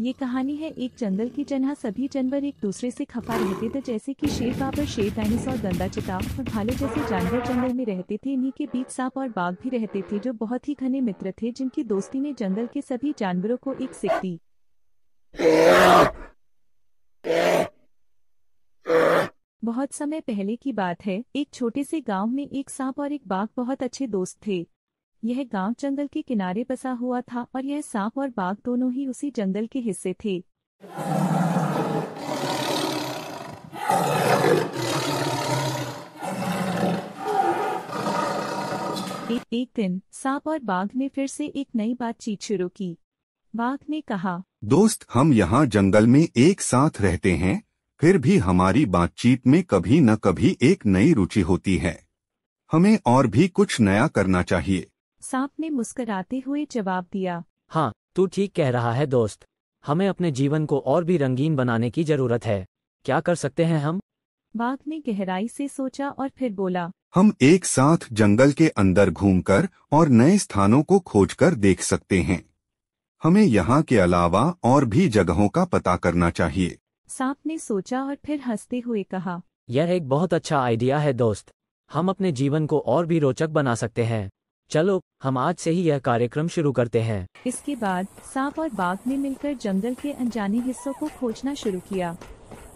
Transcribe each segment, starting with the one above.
ये कहानी है एक जंगल की जहाँ सभी जानवर एक दूसरे से खफा रहते थे जैसे कि शेर बाबर शेर डायनासोर गंदा चिताव और भाले जैसे जानवर जंगल में रहते थे इन्हीं के बीच सांप और बाघ भी रहते थे जो बहुत ही घने मित्र थे जिनकी दोस्ती ने जंगल के सभी जानवरों को एक सिक दी बहुत समय पहले की बात है एक छोटे से गांव में एक सांप और एक बाघ बहुत अच्छे दोस्त थे यह गांव जंगल के किनारे बसा हुआ था और यह सांप और बाघ दोनों ही उसी जंगल के हिस्से थे एक, दिन सांप और बाघ ने फिर से एक नई बातचीत शुरू की बाघ ने कहा दोस्त हम यहाँ जंगल में एक साथ रहते हैं फिर भी हमारी बातचीत में कभी न कभी एक नई रुचि होती है हमें और भी कुछ नया करना चाहिए सांप ने मुस्कराते हुए जवाब दिया हाँ तू ठीक कह रहा है दोस्त हमें अपने जीवन को और भी रंगीन बनाने की जरूरत है क्या कर सकते हैं हम बाघ ने गहराई से सोचा और फिर बोला हम एक साथ जंगल के अंदर घूमकर और नए स्थानों को खोजकर देख सकते हैं हमें यहाँ के अलावा और भी जगहों का पता करना चाहिए सांप ने सोचा और फिर हंसते हुए कहा यह एक बहुत अच्छा आइडिया है दोस्त हम अपने जीवन को और भी रोचक बना सकते हैं चलो हम आज से ही यह कार्यक्रम शुरू करते हैं इसके बाद सांप और बाघ ने मिलकर जंगल के अनजाने हिस्सों को खोजना शुरू किया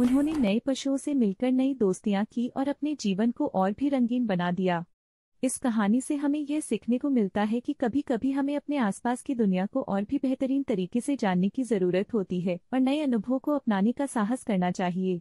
उन्होंने नए पशुओं से मिलकर नई दोस्तियां की और अपने जीवन को और भी रंगीन बना दिया इस कहानी से हमें यह सीखने को मिलता है कि कभी कभी हमें अपने आसपास की दुनिया को और भी बेहतरीन तरीके से जानने की जरूरत होती है और नए अनुभव को अपनाने का साहस करना चाहिए